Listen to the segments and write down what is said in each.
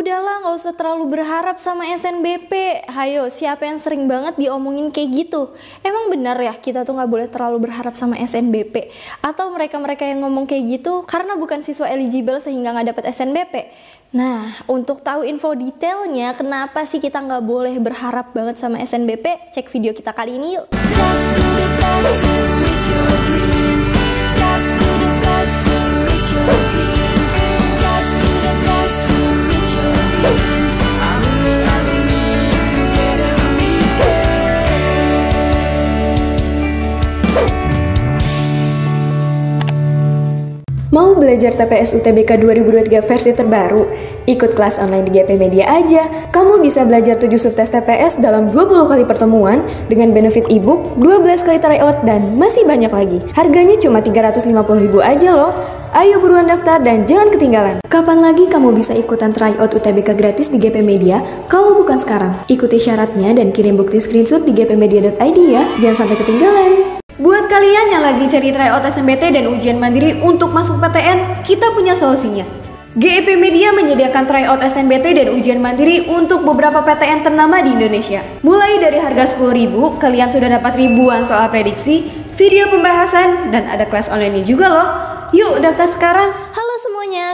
Udahlah nggak usah terlalu berharap sama SNBP. Hayo, siapa yang sering banget diomongin kayak gitu? Emang benar ya kita tuh nggak boleh terlalu berharap sama SNBP? Atau mereka-mereka yang ngomong kayak gitu karena bukan siswa eligible sehingga nggak dapat SNBP? Nah, untuk tahu info detailnya kenapa sih kita nggak boleh berharap banget sama SNBP, cek video kita kali ini yuk. Oh. belajar TPS UTBK 2023 versi terbaru? Ikut kelas online di GP Media aja. Kamu bisa belajar 7 subtes TPS dalam 20 kali pertemuan dengan benefit e-book, 12 kali tryout, dan masih banyak lagi. Harganya cuma 350000 ribu aja loh. Ayo buruan daftar dan jangan ketinggalan. Kapan lagi kamu bisa ikutan tryout UTBK gratis di GP Media kalau bukan sekarang? Ikuti syaratnya dan kirim bukti screenshot di gpmedia.id ya. Jangan sampai ketinggalan. Buat kalian yang lagi cari tryout SNBT dan ujian mandiri untuk masuk PTN, kita punya solusinya. GEP Media menyediakan tryout SNBT dan ujian mandiri untuk beberapa PTN ternama di Indonesia. Mulai dari harga rp 10.000, kalian sudah dapat ribuan soal prediksi, video pembahasan, dan ada kelas online juga loh. Yuk daftar sekarang. Halo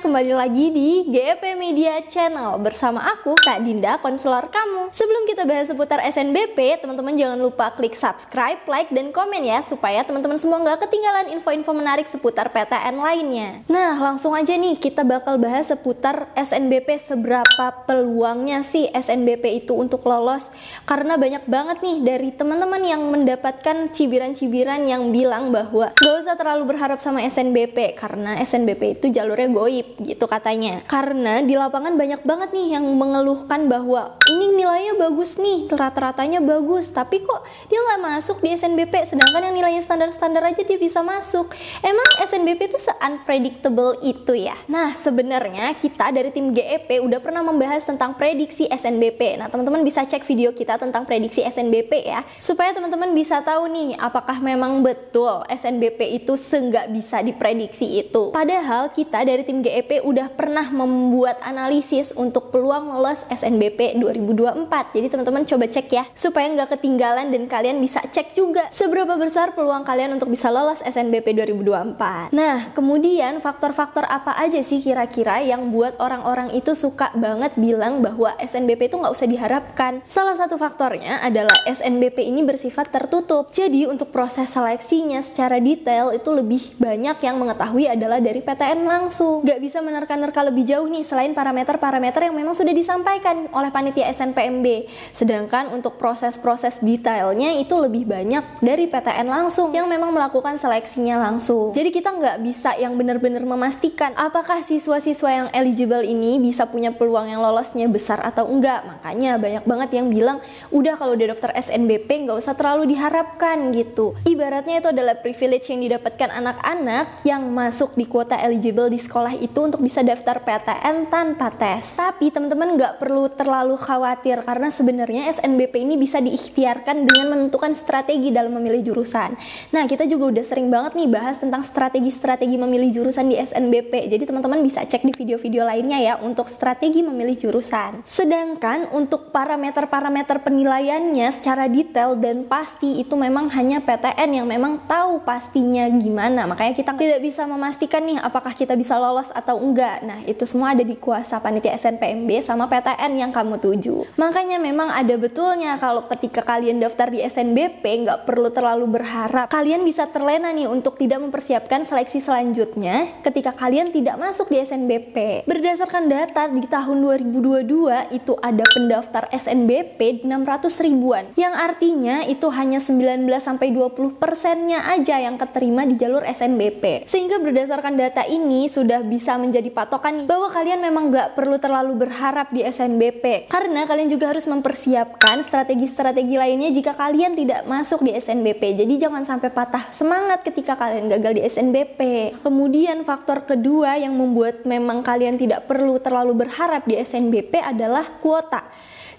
kembali lagi di GEP Media Channel bersama aku Kak Dinda, konselor kamu. Sebelum kita bahas seputar SNBP, teman-teman jangan lupa klik subscribe, like, dan komen ya supaya teman-teman semua nggak ketinggalan info-info menarik seputar PTN lainnya. Nah, langsung aja nih kita bakal bahas seputar SNBP seberapa peluangnya sih SNBP itu untuk lolos karena banyak banget nih dari teman-teman yang mendapatkan cibiran-cibiran yang bilang bahwa gak usah terlalu berharap sama SNBP karena SNBP itu jalurnya goib gitu katanya. Karena di lapangan banyak banget nih yang mengeluhkan bahwa ini nilainya bagus nih, rata-ratanya bagus, tapi kok dia nggak masuk di SNBP, sedangkan yang nilainya standar-standar aja dia bisa masuk. Emang SNBP itu se-unpredictable itu ya? Nah, sebenarnya kita dari tim GEP udah pernah membahas tentang prediksi SNBP. Nah, teman-teman bisa cek video kita tentang prediksi SNBP ya, supaya teman-teman bisa tahu nih apakah memang betul SNBP itu seenggak bisa diprediksi itu. Padahal kita dari tim GEP GEP e udah pernah membuat analisis untuk peluang lolos SNBP 2024. Jadi teman-teman coba cek ya, supaya nggak ketinggalan dan kalian bisa cek juga seberapa besar peluang kalian untuk bisa lolos SNBP 2024. Nah, kemudian faktor-faktor apa aja sih kira-kira yang buat orang-orang itu suka banget bilang bahwa SNBP itu nggak usah diharapkan? Salah satu faktornya adalah SNBP ini bersifat tertutup. Jadi untuk proses seleksinya secara detail itu lebih banyak yang mengetahui adalah dari PTN langsung. Gak bisa menerka-nerka lebih jauh nih selain parameter-parameter yang memang sudah disampaikan oleh panitia SNPMB. Sedangkan untuk proses-proses detailnya itu lebih banyak dari PTN langsung yang memang melakukan seleksinya langsung. Jadi kita nggak bisa yang benar-benar memastikan apakah siswa-siswa yang eligible ini bisa punya peluang yang lolosnya besar atau enggak. Makanya banyak banget yang bilang udah kalau udah daftar SNBP nggak usah terlalu diharapkan gitu. Ibaratnya itu adalah privilege yang didapatkan anak-anak yang masuk di kuota eligible di sekolah itu itu untuk bisa daftar PTN tanpa tes. Tapi teman-teman nggak perlu terlalu khawatir karena sebenarnya SNBP ini bisa diikhtiarkan dengan menentukan strategi dalam memilih jurusan. Nah kita juga udah sering banget nih bahas tentang strategi-strategi memilih jurusan di SNBP. Jadi teman-teman bisa cek di video-video lainnya ya untuk strategi memilih jurusan. Sedangkan untuk parameter-parameter penilaiannya secara detail dan pasti itu memang hanya PTN yang memang tahu pastinya gimana. Makanya kita tidak bisa memastikan nih apakah kita bisa lolos atau atau enggak. Nah, itu semua ada di kuasa panitia SNPMB sama PTN yang kamu tuju. Makanya memang ada betulnya kalau ketika kalian daftar di SNBP nggak perlu terlalu berharap. Kalian bisa terlena nih untuk tidak mempersiapkan seleksi selanjutnya ketika kalian tidak masuk di SNBP. Berdasarkan data di tahun 2022 itu ada pendaftar SNBP 600 ribuan yang artinya itu hanya 19 sampai 20 persennya aja yang keterima di jalur SNBP. Sehingga berdasarkan data ini sudah bisa bisa menjadi patokan bahwa kalian memang nggak perlu terlalu berharap di SNBP karena kalian juga harus mempersiapkan strategi-strategi lainnya jika kalian tidak masuk di SNBP jadi jangan sampai patah semangat ketika kalian gagal di SNBP kemudian faktor kedua yang membuat memang kalian tidak perlu terlalu berharap di SNBP adalah kuota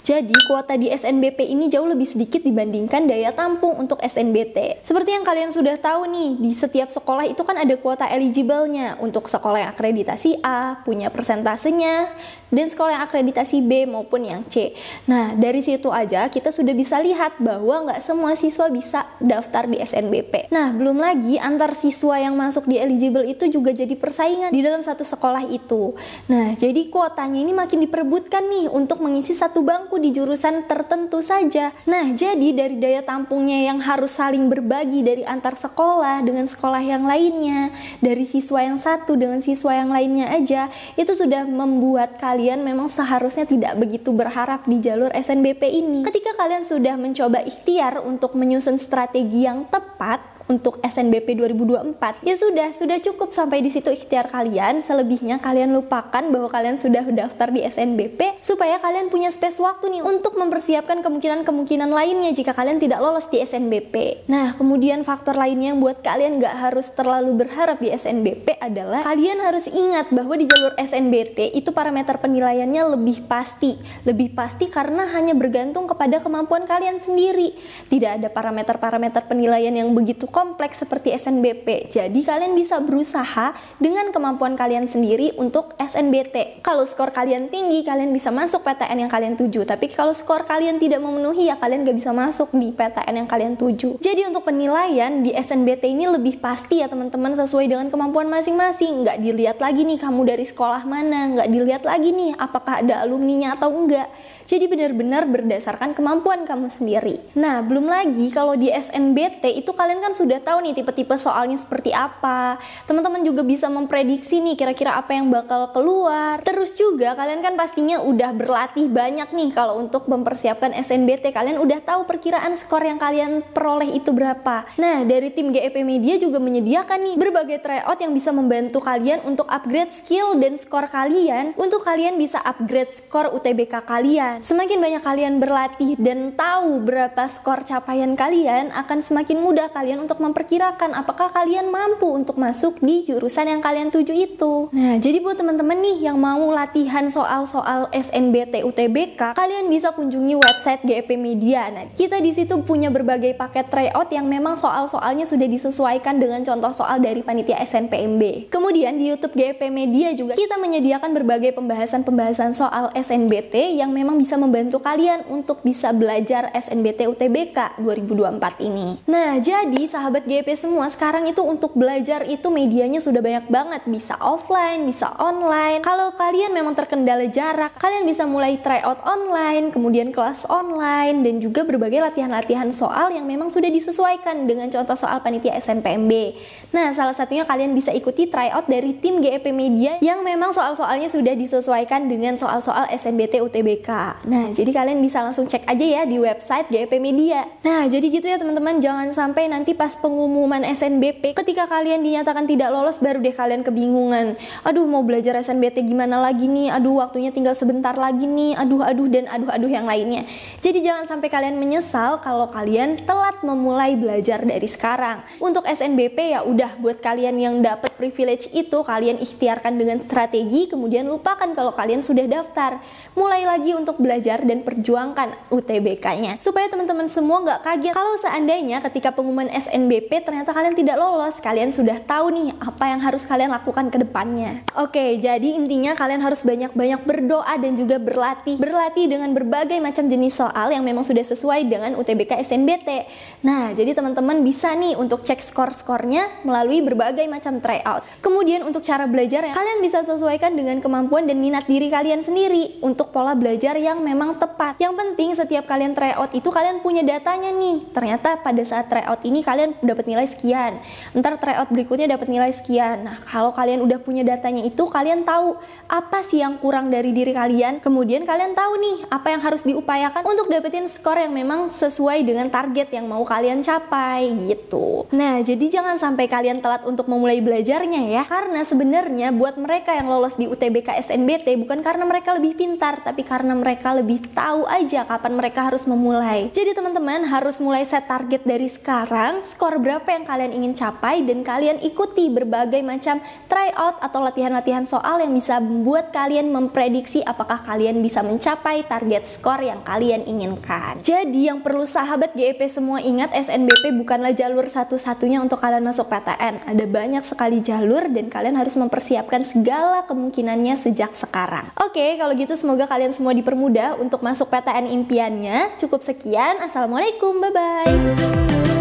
jadi kuota di SNBP ini jauh lebih sedikit dibandingkan daya tampung untuk SNBT. Seperti yang kalian sudah tahu nih, di setiap sekolah itu kan ada kuota eligible-nya untuk sekolah yang akreditasi A, punya persentasenya, dan sekolah yang akreditasi B maupun yang C. Nah, dari situ aja kita sudah bisa lihat bahwa nggak semua siswa bisa daftar di SNBP. Nah, belum lagi antar siswa yang masuk di eligible itu juga jadi persaingan di dalam satu sekolah itu. Nah, jadi kuotanya ini makin diperbutkan nih untuk mengisi satu bangku di jurusan tertentu saja. Nah, jadi dari daya tampungnya yang harus saling berbagi dari antar sekolah dengan sekolah yang lainnya, dari siswa yang satu dengan siswa yang lainnya aja, itu sudah membuat kalian memang seharusnya tidak begitu berharap di jalur SNBP ini. Ketika kalian sudah mencoba ikhtiar untuk menyusun strategi yang tepat, untuk SNBP 2024 ya sudah sudah cukup sampai di situ ikhtiar kalian selebihnya kalian lupakan bahwa kalian sudah daftar di SNBP supaya kalian punya space waktu nih untuk mempersiapkan kemungkinan-kemungkinan lainnya jika kalian tidak lolos di SNBP nah kemudian faktor lainnya yang buat kalian gak harus terlalu berharap di SNBP adalah kalian harus ingat bahwa di jalur SNBT itu parameter penilaiannya lebih pasti lebih pasti karena hanya bergantung kepada kemampuan kalian sendiri tidak ada parameter-parameter penilaian yang begitu kok kompleks seperti SNBP. Jadi kalian bisa berusaha dengan kemampuan kalian sendiri untuk SNBT. Kalau skor kalian tinggi, kalian bisa masuk PTN yang kalian tuju. Tapi kalau skor kalian tidak memenuhi, ya kalian gak bisa masuk di PTN yang kalian tuju. Jadi untuk penilaian di SNBT ini lebih pasti ya teman-teman sesuai dengan kemampuan masing-masing. Nggak dilihat lagi nih kamu dari sekolah mana, nggak dilihat lagi nih apakah ada alumninya atau enggak. Jadi benar-benar berdasarkan kemampuan kamu sendiri. Nah, belum lagi kalau di SNBT itu kalian kan sudah tahu nih tipe-tipe soalnya seperti apa. Teman-teman juga bisa memprediksi nih kira-kira apa yang bakal keluar. Terus juga kalian kan pastinya udah berlatih banyak nih kalau untuk mempersiapkan SNBT. Kalian udah tahu perkiraan skor yang kalian peroleh itu berapa. Nah, dari tim GEP Media juga menyediakan nih berbagai tryout yang bisa membantu kalian untuk upgrade skill dan skor kalian untuk kalian bisa upgrade skor UTBK kalian. Semakin banyak kalian berlatih dan tahu berapa skor capaian kalian akan semakin mudah kalian untuk untuk memperkirakan apakah kalian mampu untuk masuk di jurusan yang kalian tuju itu. Nah, jadi buat teman-teman nih yang mau latihan soal-soal SNBT UTBK, kalian bisa kunjungi website GEP Media. Nah, kita di situ punya berbagai paket tryout yang memang soal-soalnya sudah disesuaikan dengan contoh soal dari panitia SNPMB. Kemudian di YouTube GEP Media juga kita menyediakan berbagai pembahasan-pembahasan soal SNBT yang memang bisa membantu kalian untuk bisa belajar SNBT UTBK 2024 ini. Nah, jadi sahabat GP semua sekarang itu untuk belajar itu medianya sudah banyak banget bisa offline bisa online kalau kalian memang terkendala jarak kalian bisa mulai tryout online kemudian kelas online dan juga berbagai latihan-latihan soal yang memang sudah disesuaikan dengan contoh soal panitia SNPMB nah salah satunya kalian bisa ikuti tryout dari tim GEP Media yang memang soal-soalnya sudah disesuaikan dengan soal-soal SNBT UTBK nah jadi kalian bisa langsung cek aja ya di website GEP Media nah jadi gitu ya teman-teman jangan sampai nanti pas pas pengumuman SNBP ketika kalian dinyatakan tidak lolos baru deh kalian kebingungan aduh mau belajar SNBT gimana lagi nih aduh waktunya tinggal sebentar lagi nih aduh aduh dan aduh aduh yang lainnya jadi jangan sampai kalian menyesal kalau kalian telat memulai belajar dari sekarang untuk SNBP ya udah buat kalian yang dapat privilege itu kalian ikhtiarkan dengan strategi kemudian lupakan kalau kalian sudah daftar mulai lagi untuk belajar dan perjuangkan UTBK-nya supaya teman-teman semua nggak kaget kalau seandainya ketika pengumuman SN SNBP ternyata kalian tidak lolos, kalian sudah tahu nih apa yang harus kalian lakukan ke depannya. Oke, jadi intinya kalian harus banyak-banyak berdoa dan juga berlatih. Berlatih dengan berbagai macam jenis soal yang memang sudah sesuai dengan UTBK SNBT. Nah, jadi teman-teman bisa nih untuk cek skor-skornya melalui berbagai macam tryout. Kemudian untuk cara belajar, kalian bisa sesuaikan dengan kemampuan dan minat diri kalian sendiri untuk pola belajar yang memang tepat. Yang penting setiap kalian tryout itu kalian punya datanya nih. Ternyata pada saat tryout ini kalian dapat nilai sekian ntar tryout berikutnya dapat nilai sekian nah kalau kalian udah punya datanya itu kalian tahu apa sih yang kurang dari diri kalian kemudian kalian tahu nih apa yang harus diupayakan untuk dapetin skor yang memang sesuai dengan target yang mau kalian capai gitu nah jadi jangan sampai kalian telat untuk memulai belajarnya ya karena sebenarnya buat mereka yang lolos di UTBK SNBT bukan karena mereka lebih pintar tapi karena mereka lebih tahu aja kapan mereka harus memulai jadi teman-teman harus mulai set target dari sekarang skor skor berapa yang kalian ingin capai dan kalian ikuti berbagai macam tryout atau latihan-latihan soal yang bisa membuat kalian memprediksi apakah kalian bisa mencapai target skor yang kalian inginkan. Jadi yang perlu sahabat GEP semua ingat SNBP bukanlah jalur satu-satunya untuk kalian masuk PTN. Ada banyak sekali jalur dan kalian harus mempersiapkan segala kemungkinannya sejak sekarang. Oke, kalau gitu semoga kalian semua dipermudah untuk masuk PTN impiannya. Cukup sekian. Assalamualaikum. Bye bye.